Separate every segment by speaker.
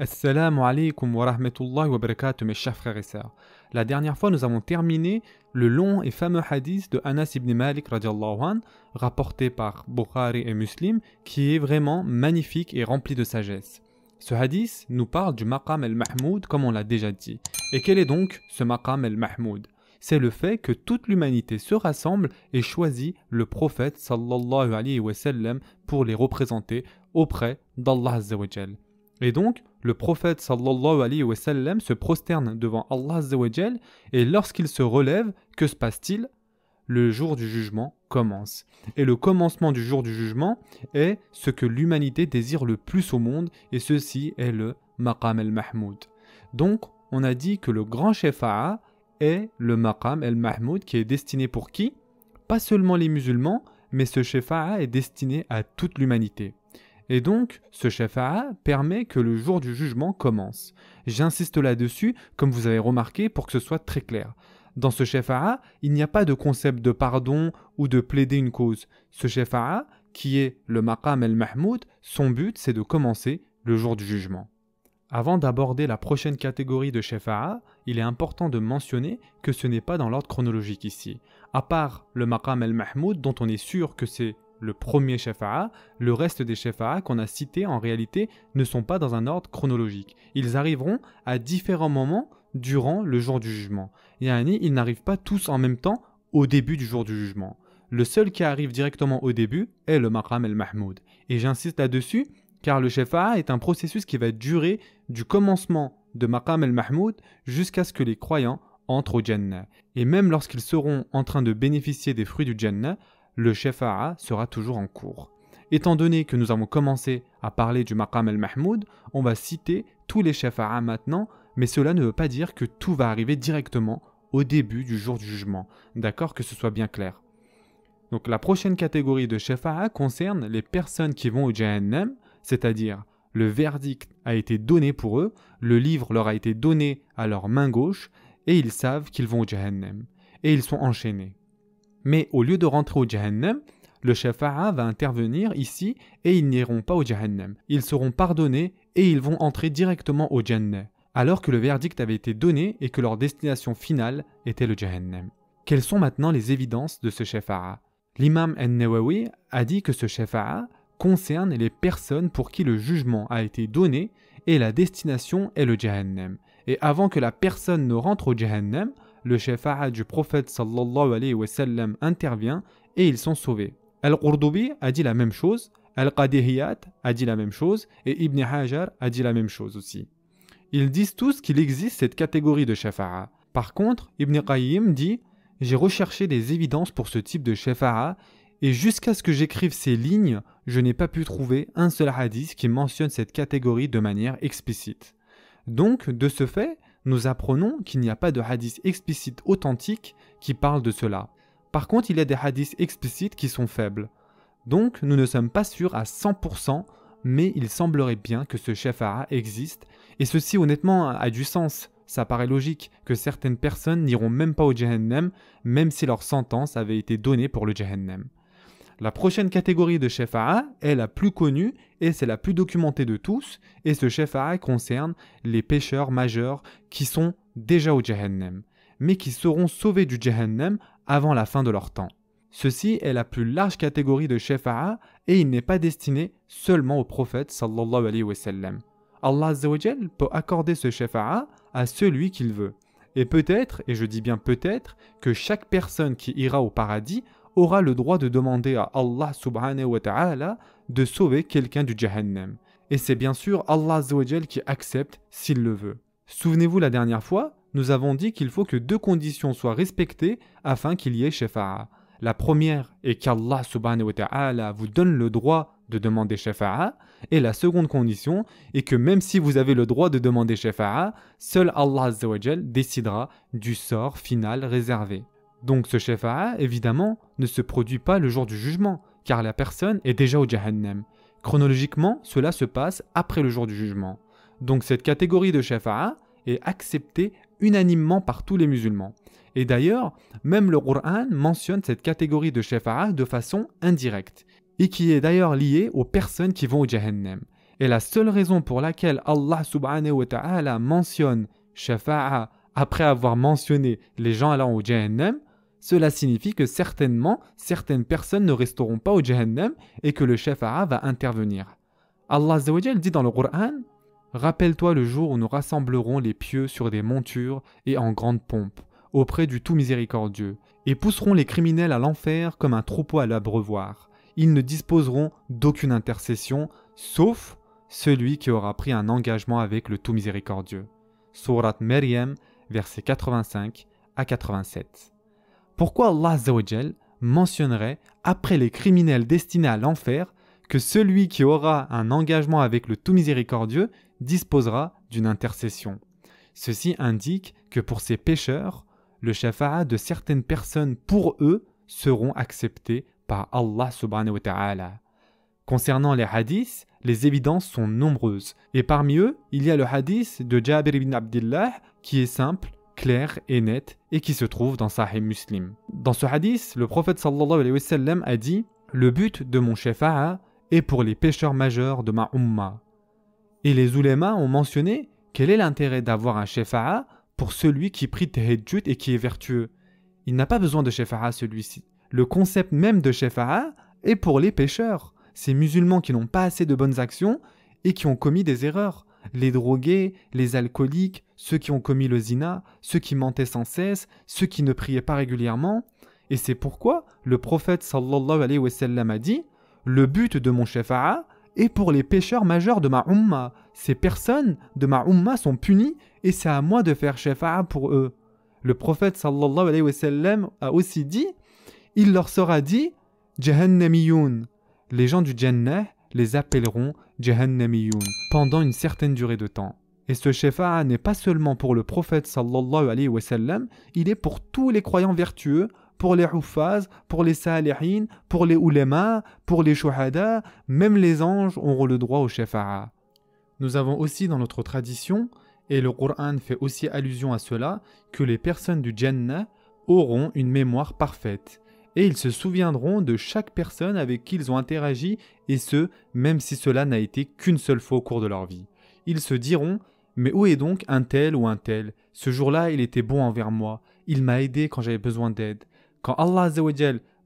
Speaker 1: Assalamu alaikum wa rahmatullahi wa barakatuh mes chers frères et sœurs. La dernière fois nous avons terminé le long et fameux hadith de Anas ibn Malik radiallahu anhu rapporté par Bukhari et Muslim qui est vraiment magnifique et rempli de sagesse. Ce hadith nous parle du maqam el mahmoud comme on l'a déjà dit. Et quel est donc ce maqam el mahmoud C'est le fait que toute l'humanité se rassemble et choisit le prophète sallallahu alayhi wa sallam pour les représenter auprès d'Allah et donc, le prophète sallallahu alayhi wa sallam se prosterne devant Allah et lorsqu'il se relève, que se passe-t-il Le jour du jugement commence. Et le commencement du jour du jugement est ce que l'humanité désire le plus au monde et ceci est le maqam el mahmoud Donc, on a dit que le grand shafa'a est le maqam el mahmoud qui est destiné pour qui Pas seulement les musulmans, mais ce shafa'a est destiné à toute l'humanité. Et donc, ce shafa'a permet que le jour du jugement commence. J'insiste là-dessus, comme vous avez remarqué, pour que ce soit très clair. Dans ce shafa'a, il n'y a pas de concept de pardon ou de plaider une cause. Ce shafa'a, qui est le maqam el-mahmoud, son but c'est de commencer le jour du jugement. Avant d'aborder la prochaine catégorie de shafa'a, il est important de mentionner que ce n'est pas dans l'ordre chronologique ici. À part le maqam el-mahmoud dont on est sûr que c'est le premier shafa'a, le reste des shafa'a qu'on a cités en réalité ne sont pas dans un ordre chronologique. Ils arriveront à différents moments durant le jour du jugement. Yani, ils n'arrivent pas tous en même temps au début du jour du jugement. Le seul qui arrive directement au début est le Maqam el-Mahmoud. Et j'insiste là-dessus, car le shafa'a est un processus qui va durer du commencement de Maqam el-Mahmoud jusqu'à ce que les croyants entrent au Jannah. Et même lorsqu'ils seront en train de bénéficier des fruits du Jannah, le Shefa'a sera toujours en cours. Étant donné que nous avons commencé à parler du Maqam al-Mahmoud, on va citer tous les Shefa'a maintenant, mais cela ne veut pas dire que tout va arriver directement au début du jour du jugement. D'accord Que ce soit bien clair. Donc la prochaine catégorie de Shefa'a concerne les personnes qui vont au Jahannam, c'est-à-dire le verdict a été donné pour eux, le livre leur a été donné à leur main gauche, et ils savent qu'ils vont au Jahannam, et ils sont enchaînés. Mais au lieu de rentrer au Jahannam, le Shafa'a va intervenir ici et ils n'iront pas au Jahannam. Ils seront pardonnés et ils vont entrer directement au Jannah, alors que le verdict avait été donné et que leur destination finale était le Jahannam. Quelles sont maintenant les évidences de ce Shafa'a L'imam An-Nawawi a dit que ce Shafa'a concerne les personnes pour qui le jugement a été donné et la destination est le Jahannam. Et avant que la personne ne rentre au Jahannam, le shafa'a du prophète sallallahu alayhi wa sallam intervient et ils sont sauvés. Al-Qurdubi a dit la même chose, Al-Qadihiyat a dit la même chose et Ibn Hajar a dit la même chose aussi. Ils disent tous qu'il existe cette catégorie de shafa'a. Par contre, Ibn Qayyim dit « J'ai recherché des évidences pour ce type de shafa'a et jusqu'à ce que j'écrive ces lignes, je n'ai pas pu trouver un seul hadith qui mentionne cette catégorie de manière explicite. » Donc, de ce fait, nous apprenons qu'il n'y a pas de hadith explicite authentique qui parle de cela. Par contre, il y a des hadiths explicites qui sont faibles. Donc, nous ne sommes pas sûrs à 100%, mais il semblerait bien que ce Aa existe, et ceci honnêtement a du sens. Ça paraît logique que certaines personnes n'iront même pas au Jahannam, même si leur sentence avait été donnée pour le Jahannam. La prochaine catégorie de AA est la plus connue et c'est la plus documentée de tous, et ce chefa'a concerne les pêcheurs majeurs qui sont déjà au Jahannam, mais qui seront sauvés du Jahannam avant la fin de leur temps. Ceci est la plus large catégorie de AA et il n'est pas destiné seulement au prophète sallallahu alayhi wa sallam. Allah peut accorder ce chefa'a à celui qu'il veut. Et peut-être, et je dis bien peut-être, que chaque personne qui ira au paradis aura le droit de demander à Allah subhanahu wa ta'ala de sauver quelqu'un du Jahannam. Et c'est bien sûr Allah qui accepte s'il le veut. Souvenez-vous la dernière fois, nous avons dit qu'il faut que deux conditions soient respectées afin qu'il y ait shafa'a. La première est qu'Allah subhanahu wa ta'ala vous donne le droit de demander shafa'a et la seconde condition est que même si vous avez le droit de demander shafa'a, seul Allah décidera du sort final réservé. Donc ce shafa'a, évidemment, ne se produit pas le jour du jugement, car la personne est déjà au jahannam. Chronologiquement, cela se passe après le jour du jugement. Donc cette catégorie de shafa'a est acceptée unanimement par tous les musulmans. Et d'ailleurs, même le Qur'an mentionne cette catégorie de shafa'a de façon indirecte, et qui est d'ailleurs liée aux personnes qui vont au jahannam. Et la seule raison pour laquelle Allah subhanahu wa ta'ala mentionne shafa'a après avoir mentionné les gens allant au jahannam, cela signifie que certainement, certaines personnes ne resteront pas au Jahannam et que le chef Shafa'a va intervenir. Allah dit dans le Qur'an Rappelle-toi le jour où nous rassemblerons les pieux sur des montures et en grande pompe, auprès du tout miséricordieux, et pousserons les criminels à l'enfer comme un troupeau à l'abreuvoir. Ils ne disposeront d'aucune intercession, sauf celui qui aura pris un engagement avec le tout miséricordieux. Surat Maryam, versets 85 à 87 pourquoi Allah mentionnerait, après les criminels destinés à l'enfer, que celui qui aura un engagement avec le tout miséricordieux disposera d'une intercession. Ceci indique que pour ces pécheurs, le shafa'a de certaines personnes pour eux seront acceptés par Allah subhanahu ta'ala. Concernant les hadiths, les évidences sont nombreuses, et parmi eux, il y a le hadith de Jabir ibn Abdullah qui est simple claire et net et qui se trouve dans Sahih Muslim. Dans ce hadith, le prophète alayhi wa sallam a dit Le but de mon shafa'a est pour les pêcheurs majeurs de ma umma. Et les ulémas ont mentionné quel est l'intérêt d'avoir un shafa'a pour celui qui prie tahajjud et qui est vertueux. Il n'a pas besoin de shafa'a celui-ci. Le concept même de shafa'a est pour les pêcheurs, ces musulmans qui n'ont pas assez de bonnes actions et qui ont commis des erreurs les drogués, les alcooliques, ceux qui ont commis le zina, ceux qui mentaient sans cesse, ceux qui ne priaient pas régulièrement. Et c'est pourquoi le prophète sallallahu alayhi wa sallam a dit Le but de mon shafa'a est pour les pécheurs majeurs de ma umma. Ces personnes de ma umma sont punies et c'est à moi de faire shafa'a pour eux. Le prophète sallallahu alayhi wa a aussi dit Il leur sera dit Jahannamiyoun » Les gens du Jannah les appelleront Jahannamiyoun pendant une certaine durée de temps. Et ce shafa'a n'est pas seulement pour le prophète sallallahu alayhi wa sallam, il est pour tous les croyants vertueux, pour les hufaz, pour les salihin, pour les ulema, pour les shuhada, même les anges auront le droit au shafa'a. Nous avons aussi dans notre tradition, et le Qur'an fait aussi allusion à cela, que les personnes du Jannah auront une mémoire parfaite et ils se souviendront de chaque personne avec qui ils ont interagi, et ce, même si cela n'a été qu'une seule fois au cours de leur vie. Ils se diront Mais où est donc un tel ou un tel Ce jour-là, il était bon envers moi, il m'a aidé quand j'avais besoin d'aide. Quand Allah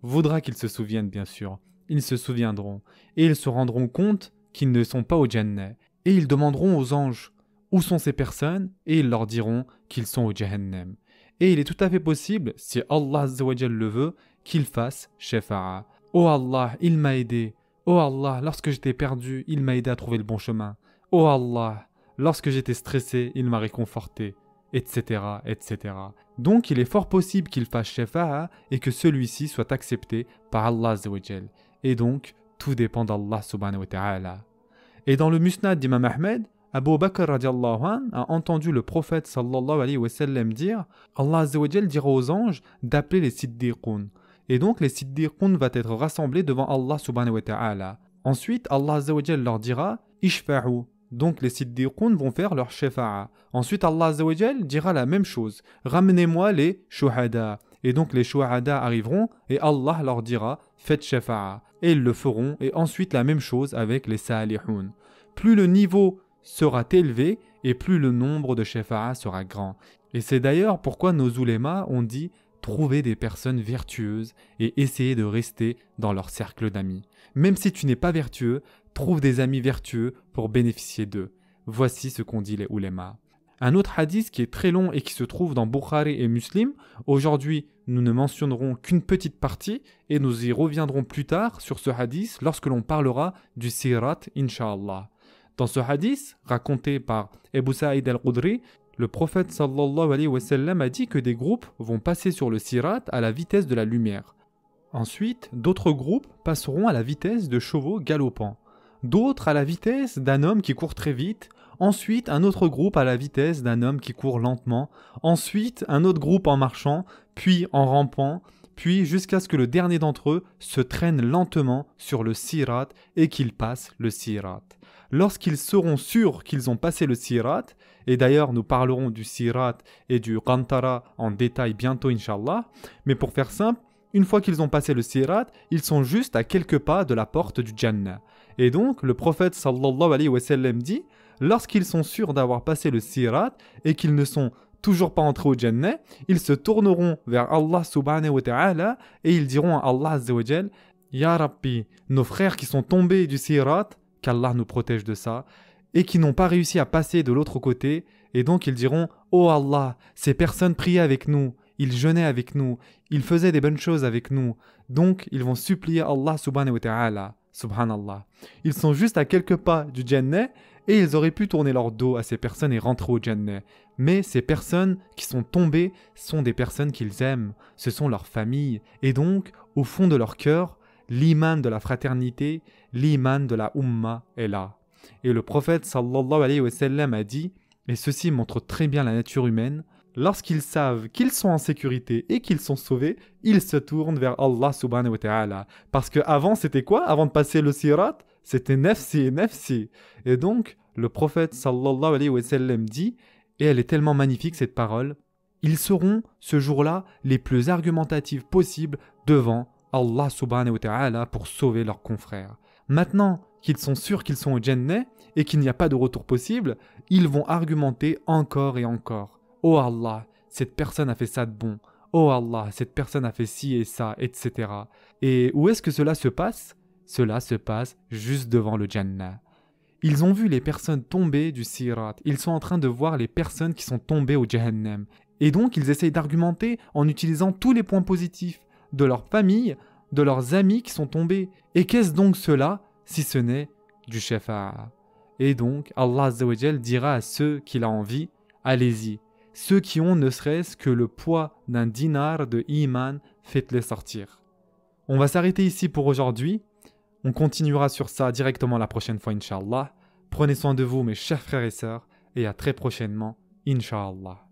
Speaker 1: voudra qu'ils se souviennent, bien sûr, ils se souviendront, et ils se rendront compte qu'ils ne sont pas au Jannah, et ils demanderont aux anges Où sont ces personnes et ils leur diront qu'ils sont au Jahannam. Et il est tout à fait possible, si Allah le veut, qu'il fasse shafa'a. Oh Allah, il m'a aidé. Oh Allah, lorsque j'étais perdu, il m'a aidé à trouver le bon chemin. Oh Allah, lorsque j'étais stressé, il m'a réconforté. Etc. etc. Donc il est fort possible qu'il fasse shafa'a et que celui-ci soit accepté par Allah Et donc, tout dépend d'Allah subhanahu wa ta'ala. Et dans le musnad d'Imam Ahmed, Abu Bakr a entendu le prophète sallallahu alayhi wa dire Allah dira aux anges d'appeler les siddiqoun et donc les Siddiqoun vont être rassemblés devant Allah subhanahu ta'ala. Ensuite, Allah leur dira Ishfa'u. Donc les Siddiqoun vont faire leur shafa'a. Ensuite, Allah dira la même chose Ramenez-moi les shuhada. Et donc les shuhada arriveront et Allah leur dira Faites shafa'a. Et ils le feront, et ensuite la même chose avec les salihun. Plus le niveau sera élevé, et plus le nombre de shafa'a sera grand. Et c'est d'ailleurs pourquoi nos ulémas ont dit trouver des personnes vertueuses et essayer de rester dans leur cercle d'amis. Même si tu n'es pas vertueux, trouve des amis vertueux pour bénéficier d'eux. Voici ce qu'ont dit les oulémas. Un autre hadith qui est très long et qui se trouve dans Bukhari et Muslim, aujourd'hui nous ne mentionnerons qu'une petite partie et nous y reviendrons plus tard sur ce hadith lorsque l'on parlera du sirat, inshallah. Dans ce hadith, raconté par Ebu Saïd al-Qudri, le prophète sallallahu alayhi wa sallam a dit que des groupes vont passer sur le sirat à la vitesse de la lumière. Ensuite, d'autres groupes passeront à la vitesse de chevaux galopants, d'autres à la vitesse d'un homme qui court très vite, ensuite un autre groupe à la vitesse d'un homme qui court lentement, ensuite un autre groupe en marchant, puis en rampant, puis jusqu'à ce que le dernier d'entre eux se traîne lentement sur le sirat et qu'il passe le sirat lorsqu'ils seront sûrs qu'ils ont passé le sirat, et d'ailleurs nous parlerons du sirat et du qantara en détail bientôt inshallah, mais pour faire simple, une fois qu'ils ont passé le sirat, ils sont juste à quelques pas de la porte du Jannah. Et donc le prophète sallallahu alayhi wa sallam dit lorsqu'ils sont sûrs d'avoir passé le sirat et qu'ils ne sont toujours pas entrés au Jannah, ils se tourneront vers Allah subhanahu wa ta'ala et ils diront à Allah azza Ya Rabbi, nos frères qui sont tombés du sirat, qu'Allah nous protège de ça, et qui n'ont pas réussi à passer de l'autre côté, et donc ils diront Oh Allah, ces personnes priaient avec nous, ils jeûnaient avec nous, ils faisaient des bonnes choses avec nous, donc ils vont supplier Allah subhanahu wa ta'ala. Subhanallah. Ils sont juste à quelques pas du Jannah et ils auraient pu tourner leur dos à ces personnes et rentrer au Jannah. Mais ces personnes qui sont tombées sont des personnes qu'ils aiment, ce sont leurs familles, et donc, au fond de leur cœur, l'iman de la fraternité, l'iman de la umma est là. Et le prophète sallallahu alayhi wa sallam a dit, et ceci montre très bien la nature humaine, lorsqu'ils savent qu'ils sont en sécurité et qu'ils sont sauvés, ils se tournent vers Allah subhanahu wa ta'ala. Parce que avant c'était quoi Avant de passer le sirat, c'était nefsi, nefsi. Et donc, le prophète sallallahu alayhi wa sallam dit, et elle est tellement magnifique cette parole, ils seront ce jour-là les plus argumentatifs possibles devant Allah subhanahu wa ta'ala pour sauver leurs confrères. Maintenant qu'ils sont sûrs qu'ils sont au Jannah et qu'il n'y a pas de retour possible, ils vont argumenter encore et encore. Oh Allah, cette personne a fait ça de bon. Oh Allah, cette personne a fait ci et ça, etc. Et où est-ce que cela se passe Cela se passe juste devant le Jannah. Ils ont vu les personnes tomber du Sirat. Ils sont en train de voir les personnes qui sont tombées au Jahannam. Et donc ils essayent d'argumenter en utilisant tous les points positifs, de leurs famille, de leurs amis qui sont tombés. Et qu'est-ce donc cela si ce n'est du shafa'a Et donc Allah dira à ceux qu'il a envie Allez-y, ceux qui ont ne serait-ce que le poids d'un dinar de iman, faites-les sortir. On va s'arrêter ici pour aujourd'hui. On continuera sur ça directement la prochaine fois, Inch'Allah. Prenez soin de vous, mes chers frères et sœurs, et à très prochainement, inshallah.